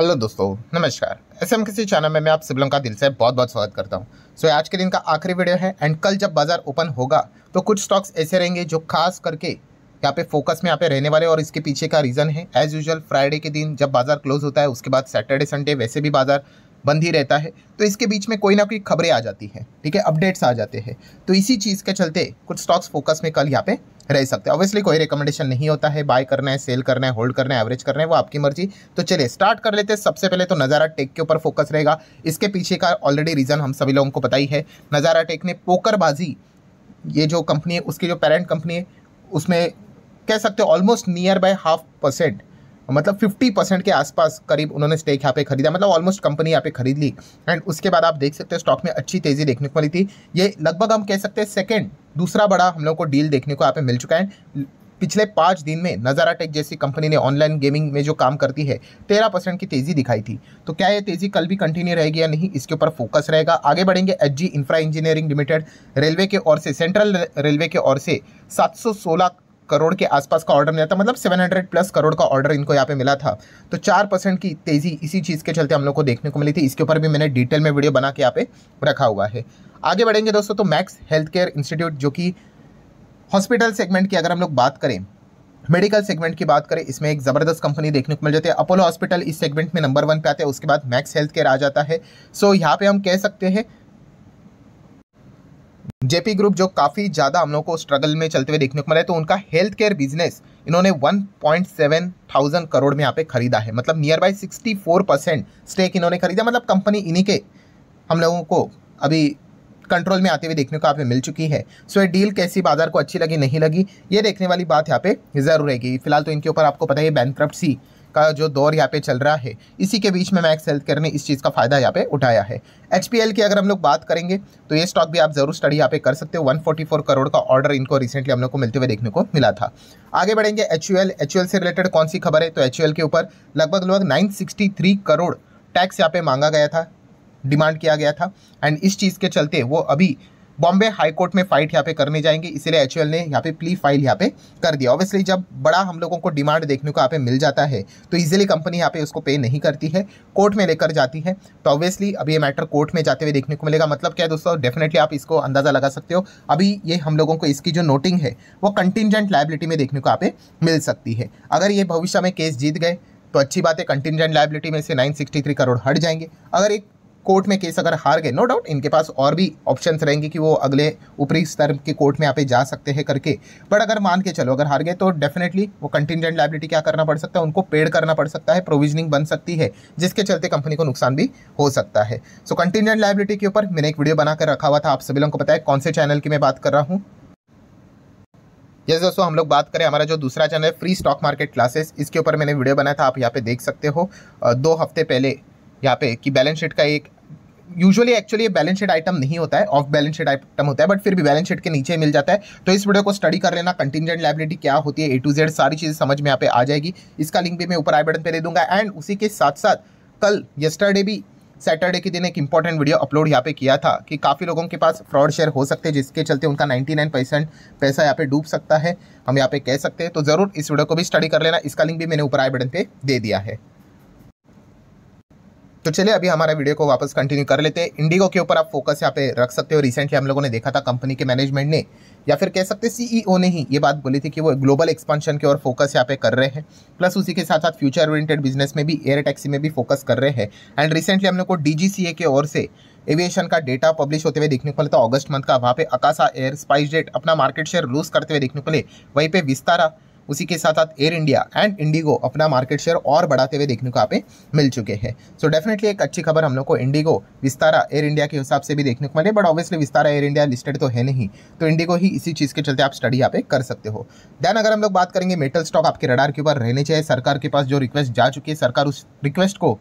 hello दोस्तों नमस्कार ऐसे हम किसी चैनल में मैं आप शिवलम का दिल से बहुत बहुत स्वागत करता हूं सो so, आज के दिन का आखिरी वीडियो है एंड कल जब बाजार ओपन होगा तो कुछ स्टॉक्स ऐसे रहेंगे जो खास करके यहाँ पे फोकस में यहाँ पे रहने वाले और इसके पीछे का रीज़न है एज यूजल फ्राइडे के दिन जब बाजार क्लोज होता है उसके बाद सैटरडे संडे वैसे भी बाजार बंद ही रहता है तो इसके बीच में कोई ना कोई खबरें आ जाती हैं ठीक है अपडेट्स आ जाते हैं तो इसी चीज़ के चलते कुछ स्टॉक्स फोकस में कल यहाँ पे रह सकते हैं ऑब्वियसली कोई रिकमेंडेशन नहीं होता है बाय करना है सेल करना है होल्ड करना है एवरेज करना है वो आपकी मर्जी तो चलिए स्टार्ट कर लेते हैं सबसे पहले तो नज़ारा टेक के ऊपर फोकस रहेगा इसके पीछे का ऑलरेडी रीज़न हम सभी लोगों को पता ही है नज़ारा टेक ने पोकरबाजी ये जो कंपनी है उसकी जो पेरेंट कंपनी है उसमें कह सकते हो almost near by half percent मतलब फिफ्टी परसेंट के आसपास करीब उन्होंने स्टेक यहाँ पे खरीदा मतलब ऑलमोस्ट कंपनी यहाँ पे खरीद ली एंड उसके बाद आप देख सकते हैं स्टॉक में अच्छी तेज़ी देखने को मिली थी ये लगभग हम कह सकते हैं सेकेंड दूसरा बड़ा हम लोग को डील देखने को यहाँ पे मिल चुका है पिछले पाँच दिन में नज़ारा टेक जैसी कंपनी ने ऑनलाइन गेमिंग में जो काम करती है तेरह परसेंट की तेज़ी दिखाई थी तो क्या ये तेज़ी कल भी कंटिन्यू रहेगी या नहीं इसके ऊपर फोकस रहेगा आगे बढ़ेंगे H G infra engineering limited railway के ओर से सेंट्रल रेलवे के ओर से सात सौ सोलह करोड़ के आसपास का ऑर्डर मिला था मतलब 700 प्लस करोड़ का ऑर्डर इनको यहाँ पे मिला था तो चार परसेंट की तेज़ी इसी चीज़ के चलते हम लोग को देखने को मिली थी इसके ऊपर भी मैंने डिटेल में वीडियो बना के यहाँ पे रखा हुआ है आगे बढ़ेंगे दोस्तों तो मैक्स हेल्थ केयर इंस्टीट्यूट जो कि हॉस्पिटल सेगमेंट की अगर हम लोग बात करें मेडिकल सेगमेंट की बात करें इसमें एक ज़बरदस्त कंपनी देखने को मिल जाती है अपोलो हॉस्पिटल इस सेगमेंट में नंबर वन पे आते हैं उसके बाद मैक्स हेल्थ केयर आ जाता है सो यहाँ पे हम कह सकते हैं जेपी ग्रुप जो काफ़ी ज़्यादा हम लोग को स्ट्रगल में चलते हुए देखने को मिला है तो उनका हेल्थ केयर बिजनेस इन्होंने 1.7 थाउजेंड करोड़ में यहाँ पे खरीदा है मतलब near by sixty four percent stake इन्होंने खरीदा मतलब कंपनी इन्हीं के हम लोगों को अभी कंट्रोल में आते हुए देखने को आप मिल चुकी है सो ये डील कैसी बाजार को अच्छी लगी नहीं लगी ये देखने वाली बात यहाँ पे ज़रूर रहेगी फिलहाल तो इनके ऊपर आपको पता है बैंक का जो दौर यहाँ पे चल रहा है इसी के बीच में मैक्स हेल्थ केयर ने इस चीज़ का फ़ायदा यहाँ पे उठाया है एच की अगर हम लोग बात करेंगे तो ये स्टॉक भी आप ज़रूर स्टडी यहाँ पे कर सकते हो 144 करोड़ का ऑर्डर इनको रिसेंटली हम लोग को मिलते हुए देखने को मिला था आगे बढ़ेंगे एच यू से रिलेटेड कौन सी खबर है तो एच के ऊपर लगभग लगभग नाइन करोड़ टैक्स यहाँ पे मांगा गया था डिमांड किया गया था एंड इस चीज़ के चलते वो अभी बॉम्बे हाईकोर्ट में फाइट यहाँ पे करने जाएंगे इसीलिए एच ने यहाँ पे प्ली फाइल यहाँ पे कर दिया ऑब्वियसली जब बड़ा हम लोगों को डिमांड देखने को यहाँ पे मिल जाता है तो ईजिली कंपनी यहाँ पे उसको पे नहीं करती है कोर्ट में लेकर जाती है तो ऑब्वियसली अब ये मैटर कोर्ट में जाते हुए देखने को मिलेगा मतलब क्या है दोस्तों डेफिनेटली आप इसको अंदाज़ा लगा सकते हो अभी ये हम लोगों को इसकी जो नोटिंग है वो कंटिजेंट लाइबिलिटी में देखने को यहाँ पे मिल सकती है अगर ये भविष्य में केस जीत गए तो अच्छी बात है कंटिजेंट लाइबिलिटी में से 963 करोड़ हट जाएंगे अगर एक कोर्ट में केस अगर हार गए नो डाउट इनके पास और भी ऑप्शन रहेंगे कि वो अगले ऊपरी स्तर के कोर्ट में यहाँ पे जा सकते हैं करके बट अगर मान के चलो अगर हार गए तो डेफिनेटली वो कंटिजेंट लाइबिलिटी क्या करना पड़ सकता है उनको पेड करना पड़ सकता है प्रोविजनिंग बन सकती है जिसके चलते कंपनी को नुकसान भी हो सकता है सो कंटिजेंट लाइबिलिटी के ऊपर मैंने एक वीडियो बनाकर रखा हुआ था आप सभी लोगों को पता है कौन से चैनल की मैं बात कर रहा हूँ ये yes, दोस्तों हम लोग बात करें हमारा जो दूसरा चैनल है फ्री स्टॉक मार्केट क्लासेस इसके ऊपर मैंने वीडियो बनाया था आप यहाँ पे देख सकते हो दो हफ्ते पहले यहाँ पे कि बैलेंस शीट का एक यूजुअली एक्चुअली ये बैलेंस शीट आइटम नहीं होता है ऑफ बैलेंस शीट आइटम होता है बट फिर भी बैलेंस शीट के नीचे मिल जाता है तो इस वीडियो को स्टडी कर लेना कंटिजेंट लाइबिलिटी क्या होती है ए टू जेड सारी चीज़ें समझ में यहाँ पे आ जाएगी इसका लिंक भी मैं ऊपर आई बटन पे दे दूंगा एंड उसी के साथ साथ कल येस्टरडे भी सैटरडे के दिन एक इंपॉर्टेंट वीडियो अपलोड यहाँ पे किया था कि काफ़ी लोगों के पास फ्रॉड शेयर हो सकते हैं जिसके चलते उनका 99 परसेंट पैसा यहाँ पे डूब सकता है हम यहाँ पे कह सकते हैं तो ज़रूर इस वीडियो को भी स्टडी कर लेना इसका लिंक भी मैंने ऊपर आई बटन पे दे दिया है तो चलिए अभी हमारा वीडियो को वापस कंटिन्यू कर लेते हैं इंडिगो के ऊपर आप फोकस यहाँ पे रख सकते हो रिसेंटली हम लोगों ने देखा था कंपनी के मैनेजमेंट ने या फिर कह सकते सीईओ e ने ही ये बात बोली थी कि वो ग्लोबल एक्सपांशन की ओर फोकस यहाँ पे कर रहे हैं प्लस उसी के साथ साथ फ्यूचर ओरिएंटेड बिजनेस में भी एयर टैक्सी में भी फोकस कर रहे हैं एंड रिसेंटली हम लोग को डी के ओर से एविएशन का डेटा पब्लिश होते हुए देखने को मिले था अगस्त मंथ का वहाँ पे अकाशा एयर स्पाइस डेट अपना मार्केट शेयर लूज करते हुए देखने को मिले वहीं पर विस्तारा उसी के साथ साथ एयर इंडिया एंड इंडिगो अपना मार्केट शेयर और बढ़ाते हुए देखने को आप मिल चुके हैं सो डेफिनेटली एक अच्छी खबर हम लोग को इंडिगो विस्तारा एयर इंडिया के हिसाब से भी देखने को मिले but obviously Vistara air India listed तो है नहीं तो इंडिगो ही इसी चीज़ के चलते आप स्टडी यहाँ पे कर सकते हो देन अगर हम लोग बात करेंगे मेटल स्टॉक आपके रडार के ऊपर रहने चाहिए सरकार के पास जो रिक्वेस्ट जा चुकी है सरकार उस रिक्वेस्ट को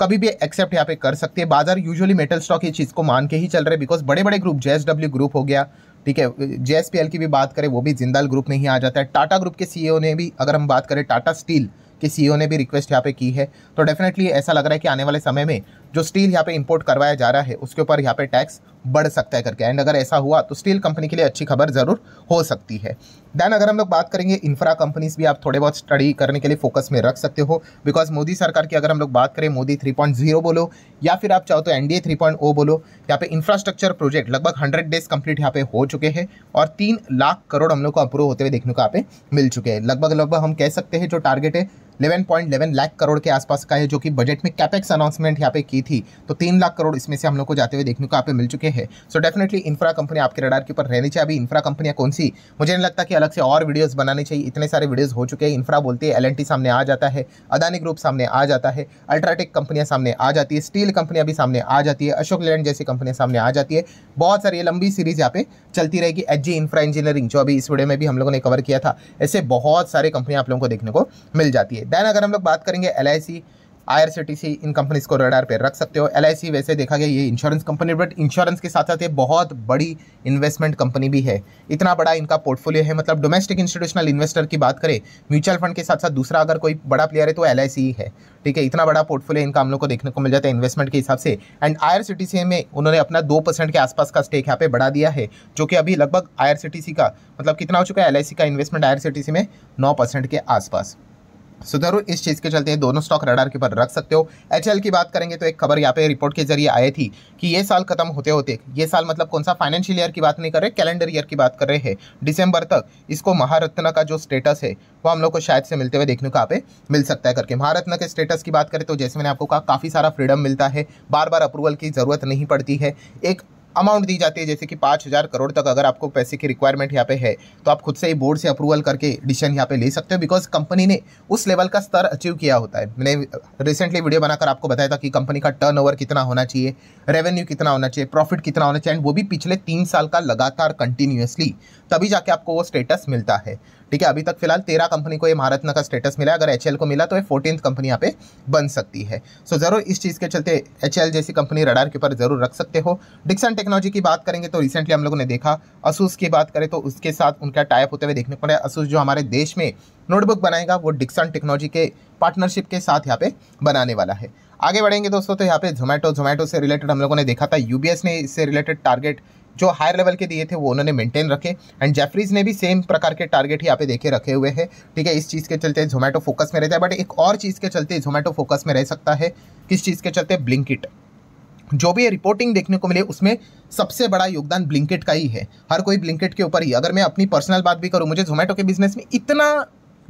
कभी भी एक्सेप्ट यहाँ पे कर सकते हैं बाजार यूजुअली मेटल स्टॉक ये चीज़ को मान के ही चल रहे बिकॉज बड़े बड़े ग्रुप जे ग्रुप हो गया ठीक है जेएसपीएल की भी बात करें वो भी जिंदाल ग्रुप में ही आ जाता है टाटा ग्रुप के सीईओ e ने भी अगर हम बात करें टाटा स्टील के सीईओ e ने भी रिक्वेस्ट यहाँ पे की है तो डेफिनेटली ऐसा लग रहा है कि आने वाले समय में जो स्टील यहाँ पे इंपोर्ट करवाया जा रहा है उसके ऊपर यहाँ पे टैक्स बढ़ सकता है करके एंड अगर ऐसा हुआ तो स्टील कंपनी के लिए अच्छी खबर ज़रूर हो सकती है देन अगर हम लोग बात करेंगे इंफ्रा कंपनीज भी आप थोड़े बहुत स्टडी करने के लिए फोकस में रख सकते हो बिकॉज मोदी सरकार की अगर हम लोग बात करें मोदी 3.0 बोलो या फिर आप चाहो तो एनडीए डी oh बोलो यहाँ पे इंफ्रास्ट्रक्चर प्रोजेक्ट लगभग हंड्रेड डेज कंप्लीट यहाँ पे हो चुके हैं और तीन लाख करोड़ हम लोग को अप्रूव होते हुए देखने को यहाँ पे मिल चुके हैं लगभग लगभग हम कह सकते हैं जो टारगेट है 11.11 लाख करोड़ के आसपास का है जो कि बजट में कैपेक्स अनाउंसमेंट यहाँ पे की थी तो तीन लाख करोड़ इसमें से हम लोग को जाते हुए देखने को आप मिल चुके हैं सो डेफिनेटली इंफ्रा कंपनी आपके रडार के ऊपर रहनी चाहिए अभी इंफ्रा कंपनियाँ कौन सी मुझे नहीं लगता कि अलग से और वीडियोस बनाने चाहिए इतने सारे वीडियोज़ हो चुके हैं इंफ्रा बोलती है एल सामने आ जाता है अदानी ग्रुप सामने आ जाता है अल्ट्राटेक कंपनियाँ सामने आ जाती है स्टील कंपनियाँ भी सामने आ जाती है अशोक लैंड जैसी कंपनियाँ सामने आ जाती है बहुत सारी लंबी सीरीज यहाँ पे चलती रहेगी एच इंफ्रा इंजीनियरिंग जो अभी इस वीडियो में भी हम लोगों ने कवर किया था ऐसे बहुत सारे कंपनियाँ आप लोगों को देखने को मिल जाती है दैन अगर हम लोग बात करेंगे एल आई इन कंपनीज को रडार पे रख सकते हो एल वैसे देखा गया ये इंश्योरेंस कंपनी बट इंश्योरेंस के साथ साथ ये बहुत बड़ी इन्वेस्टमेंट कंपनी भी है इतना बड़ा इनका पोर्टफोलियो है मतलब डोमेस्टिक इंस्टीट्यूशनल इन्वेस्टर की बात करें म्यूचुअल फंड के साथ साथ दूसरा अगर कोई बड़ा प्लेयर है तो एल ही है ठीक है इतना बड़ा पोर्टफोलियो इनका हम लोग को देखने को मिल जाता है इन्वेस्टमेंट के हिसाब से एंड आई में उन्होंने अपना दो परसेंट के आसपास का स्टेक यहाँ पे बढ़ा दिया है जो कि अभी लगभग आई का मतलब कितना हो चुका है एल का इन्वेस्टमेंट आई में नौ परसेंट के आसपास सो जरूर इस चीज़ के चलते दोनों स्टॉक रडार के ऊपर रख सकते हो एच की बात करेंगे तो एक खबर यहाँ पे रिपोर्ट के जरिए आई थी कि ये साल खत्म होते होते ये साल मतलब कौन सा फाइनेंशियल ईयर की बात नहीं कर रहे कैलेंडर ईयर की बात कर रहे हैं दिसंबर तक इसको महारत्न का जो स्टेटस है वो हम लोग को शायद से मिलते हुए देखने को यहाँ पे मिल सकता है करके महारत्न के स्टेटस की बात करें तो जैसे मैंने आपको कहा काफ़ी सारा फ्रीडम मिलता है बार बार अप्रूवल की ज़रूरत नहीं पड़ती है एक अमाउंट दी जाती है जैसे कि पाँच हज़ार करोड़ तक अगर आपको पैसे की रिक्वायरमेंट यहाँ पे है तो आप खुद से ही बोर्ड से अप्रूवल करके डिसीजन यहाँ पे ले सकते हो बिकॉज कंपनी ने उस लेवल का स्तर अचीव किया होता है मैंने रिसेंटली वीडियो बनाकर आपको बताया था कि कंपनी का टर्न कितना होना चाहिए रेवेन्यू कितना होना चाहिए प्रॉफिट कितना होना चाहिए वो भी पिछले तीन साल का लगातार कंटिन्यूसली तभी जाके आपको वो स्टेटस मिलता है ठीक है अभी तक फिलहाल तेरह कंपनी को ये महारत्न का स्टेटस मिला अगर एच को मिला तो ये फोर्टीन कंपनी यहाँ पे बन सकती है सो so, ज़रूर इस चीज़ के चलते एच जैसी कंपनी रडार के ऊपर ज़रूर रख सकते हो डिक्सन टेक्नोलॉजी की बात करेंगे तो रिसेंटली हम लोगों ने देखा असूस की बात करें तो उसके साथ उनका टाइप होते हुए देखने को मिला असूस जो हमारे देश में नोटबुक बनाएगा वो डिक्सन टेक्नोलॉजी के पार्टनरशिप के साथ यहाँ पे बनाने वाला है आगे बढ़ेंगे दोस्तों तो यहाँ पे जोमेटो जोमेटो से रिलेटेड हम लोगों ने देखा था यूबीएस ने इससे रिलेटेड टारगेट जो हायर लेवल के दिए थे वो उन्होंने मेंटेन रखे एंड जेफरीज ने भी सेम प्रकार के टारगेट यहाँ पे देखे रखे हुए हैं ठीक है इस चीज़ के चलते जोमेटो फोकस में रहता है बट एक और चीज़ के चलते जोमेटो फोकस में रह सकता है किस चीज़ के चलते ब्लिंकिट जो भी रिपोर्टिंग देखने को मिले उसमें सबसे बड़ा योगदान ब्लिंकिट का ही है हर कोई ब्लिंकिट के ऊपर ही अगर मैं अपनी पर्सनल बात भी करूँ मुझे जोमेटो के बिजनेस में इतना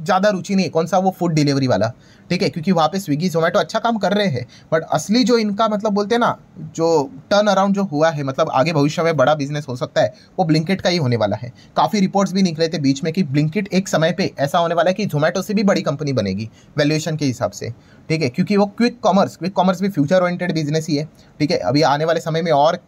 ज़्यादा रुचि नहीं है कौन सा वो फूड डिलीवरी वाला ठीक है क्योंकि वहाँ पे स्विगी जोमेटो अच्छा काम कर रहे हैं बट असली जो इनका मतलब बोलते हैं ना जो टर्न अराउंड जो हुआ है मतलब आगे भविष्य में बड़ा बिजनेस हो सकता है वो ब्लिंकिट का ही होने वाला है काफ़ी रिपोर्ट्स भी निकले थे बीच में कि ब्लिंकिट एक समय पर ऐसा होने वाला है कि जोमेटो से भी बड़ी कंपनी बनेगी वैल्यूएशन के हिसाब से ठीक है क्योंकि वो क्विक कॉमर्स क्विक कॉमर्स भी फ्यूचर ओरिएंटेड बिजनेस ही है ठीक है अभी आने वाले समय में और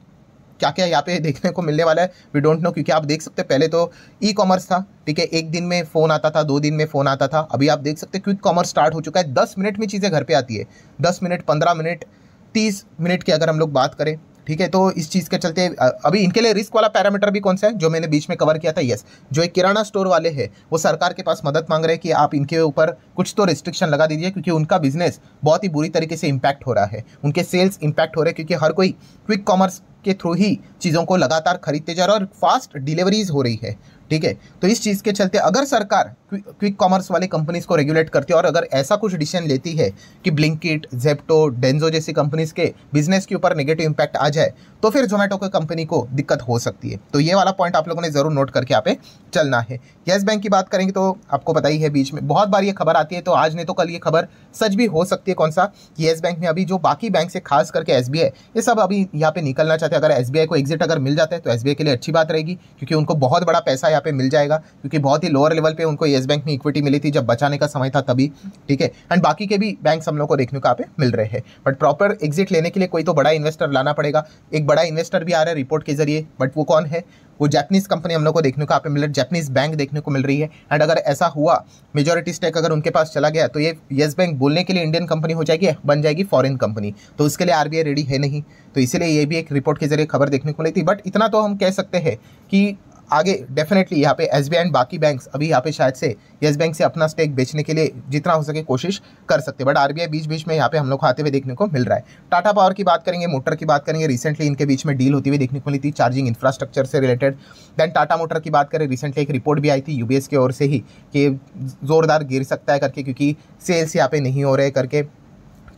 क्या क्या यहाँ पे देखने को मिलने वाला है वी डोंट नो क्योंकि आप देख सकते पहले तो ई कॉमर्स था ठीक है एक दिन में फ़ोन आता था दो दिन में फ़ोन आता था अभी आप देख सकते क्विक कॉमर्स स्टार्ट हो चुका है दस मिनट में चीज़ें घर पर आती है दस मिनट पंद्रह मिनट तीस मिनट की अगर हम लोग बात करें ठीक है तो इस चीज़ के चलते अभी इनके लिए रिस्क वाला पैरामीटर भी कौन सा है जो मैंने बीच में कवर किया था यस जो एक किराना स्टोर वाले हैं वो सरकार के पास मदद मांग रहे हैं कि आप इनके ऊपर कुछ तो रिस्ट्रिक्शन लगा दीजिए क्योंकि उनका बिजनेस बहुत ही बुरी तरीके से इम्पैक्ट हो रहा है उनके सेल्स इम्पैक्ट हो रहे हैं क्योंकि हर कोई क्विक कॉमर्स के थ्रू ही चीज़ों को लगातार खरीदते जा रहा है और फास्ट डिलीवरीज हो रही है ठीक है तो इस चीज़ के चलते अगर सरकार क्विक कॉमर्स वाले कंपनीज को रेगुलेट करती है और अगर ऐसा कुछ डिसीजन लेती है कि ब्लिंकिट जेप्टो डेंजो जैसी कंपनीज के बिजनेस के ऊपर नेगेटिव इंपैक्ट आ जाए तो फिर जोमेटो की कंपनी को दिक्कत हो सकती है तो ये वाला पॉइंट आप लोगों ने ज़रूर नोट करके यहाँ पे चलना है येस बैंक की बात करेंगे तो आपको पता ही है बीच में बहुत बार ये खबर आती है तो आज नहीं तो कल ये खबर सच भी हो सकती है कौन सा येस बैंक में अभी जो बाकी बैंक से खास करके एस ये सब अभी यहाँ पे निकलना चाहते हैं अगर एस को एग्जिट अगर मिल जाता है तो एस के लिए अच्छी बात रहेगी क्योंकि उनको बहुत बड़ा पैसा यहाँ पे मिल जाएगा क्योंकि बहुत ही लोअर लेवल पे उनको येस बैंक में इक्विटी मिली थी जब बचाने का समय था तभी ठीक है एंड बाकी के भी बैंक हम लोग को देखने को यहाँ पे मिल रहे हैं बट प्रॉपर एग्जिट लेने के लिए कोई तो बड़ा इन्वेस्टर लाना पड़ेगा एक बड़ा इन्वेस्टर भी आ रहा है रिपोर्ट के जरिए बट वो कौन है वो जैपनीज कंपनी हम लोग को देखने को यहाँ पे मिल रही है जैपनीज बैंक देखने को मिल रही है एंड अगर ऐसा हुआ मेजोरिटी स्टेक अगर उनके पास चला गया तो ये येस बैंक बोलने के लिए इंडियन कंपनी हो जाएगी बन जाएगी फॉरेन कंपनी तो उसके लिए आरबीआई रेडी है नहीं तो इसीलिए ये भी एक रिपोर्ट के जरिए खबर देखने को मिली थी बट इतना तो हम कह सकते हैं कि आगे डेफिनेटली यहाँ पे एस बी एंड बाकी बैंक्स अभी यहाँ पे शायद से येस बैंक से अपना स्टेक बेचने के लिए जितना हो सके कोशिश कर सकते हैं बट आरबीआई बीच बीच में यहाँ पे हम लोग को आते हुए देखने को मिल रहा है टाटा पावर की बात करेंगे मोटर की बात करेंगे रिसेंटली इनके बीच में डील होती हुई देखने को मिली थी चार्जिंग इंफ्रास्ट्रक्चर से रिलेटेड देन टाटा मोटर की बात करें रिसेंटली एक रिपोर्ट भी आई थी यूबीएस की ओर से ही कि जोरदार गिर सकता है करके क्योंकि सेल्स यहाँ पे नहीं हो रहे करके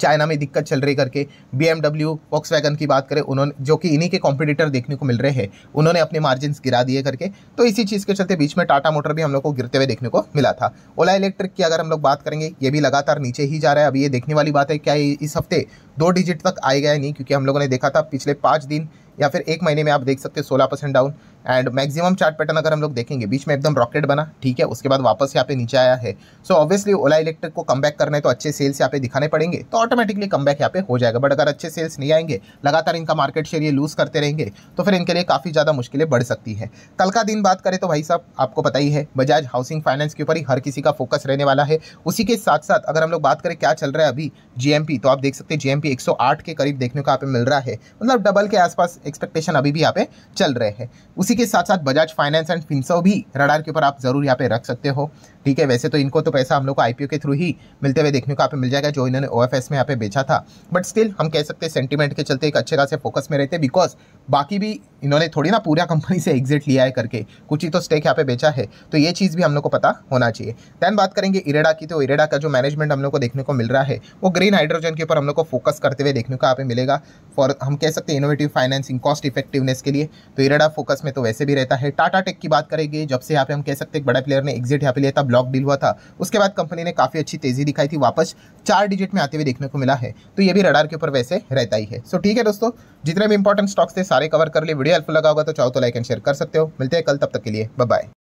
चाइना में दिक्कत चल रही करके बी एमडब्ल्यू वॉक्सवैगन की बात करें उन्होंने जो कि इन्हीं के कॉम्पिटिटर देखने को मिल रहे हैं उन्होंने अपने मार्जिन गिरा दिए करके तो इसी चीज़ के चलते बीच में टाटा मोटर भी हम लोग को गिरते हुए देखने को मिला था ओला इलेक्ट्रिक की अगर हम लोग बात करेंगे ये भी लगातार नीचे ही जा रहा है अभी ये देखने वाली बात है क्या इस हफ्ते दो डिजिट तक आएगा या नहीं क्योंकि हम लोगों ने देखा था पिछले पाँच दिन या फिर एक महीने में आप देख सकते हैं सोलह percent down and maximum chart pattern अगर हम लोग देखेंगे बीच में एकदम रॉकेट बना ठीक है उसके बाद वापस यहाँ पे नीचे आया है सो ऑब्वियसली ओला इलेक्ट्रिक को कम बैक करने तो अच्छे सेल्स यहाँ पे दिखाने पड़ेंगे तो ऑटोमेटिकली कम बैक यहाँ पे हो जाएगा बट अगर अच्छे सेल्स नहीं आएंगे लगातार इनका मार्केट शेयर ये लूज़ करते रहेंगे तो फिर इनके लिए काफ़ी ज़्यादा मुश्किलें बढ़ सकती है कल का दिन बात करें तो भाई साहब आपको पता ही है बजाज हाउसिंग फाइनेंस के ऊपर ही हर किसी का फोकस रहने वाला है उसी के साथ साथ अगर हम लोग बात करें क्या चल रहा है अभी जीएमपी तो आप देख सकते हैं जीएमपी एक के करीब देखने को यहाँ पे मिल रहा है मतलब डबल के आसपास एक्सपेक्टेशन अभी भी यहाँ पे चल रहे हैं उसी इसी के साथ साथ बजाज फाइनेंस एंड फिनसो भी रडार के ऊपर आप जरूर यहाँ पे रख सकते हो ठीक है वैसे तो इनको तो पैसा हम लोग को आईपीओ के थ्रू ही मिलते हुए देखने को आप मिल जाएगा जो इन्होंने ओ में यहाँ पे बेचा था बट स्टिल हम कह सकते हैं सेंटीमेंट के चलते एक अच्छे खासे फोकस में रहते बिकॉज बाकी भी इन्होंने थोड़ी ना पूरा कंपनी से एग्जिट लिया है करके कुछ ही तो स्टेक यहाँ पे बेचा है तो ये चीज़ भी हम लोग को पता होना चाहिए दैन बात करेंगे इरेडा की तो इरेडा का जो मैनेजमेंट हम लोग को देखने को मिल रहा है वो ग्रीन हाइड्रोजन के ऊपर हम लोग को फोकस करते हुए देखने को यहाँ पे मिलेगा फॉर हम कह सकते हैं इनोवेटिव फाइनेंसिंग कॉस्ट इफेक्टिवनेस के लिए तो इरेडा फोकस में तो तो वैसे भी रहता है टाटा टेक की बात करेंगे जब से यहाँ पे हम कह सकते हैं बड़ा प्लेयर ने एग्जिट यहाँ पे लिया था ब्लॉक डील हुआ था उसके बाद कंपनी ने काफ़ी अच्छी तेज़ी दिखाई थी वापस चार डिजिट में आते हुए देखने को मिला है तो ये भी रडार के ऊपर वैसे रहता ही है सो ठीक है दोस्तों जितने भी इंपॉर्टेंट स्टॉक्स थे सारे कवर कर लिए वीडियो हेल्पफुल लगा होगा तो चाहो तो लाइक एंड शेयर कर सकते हो मिलते हैं कल तब तक के लिए बाय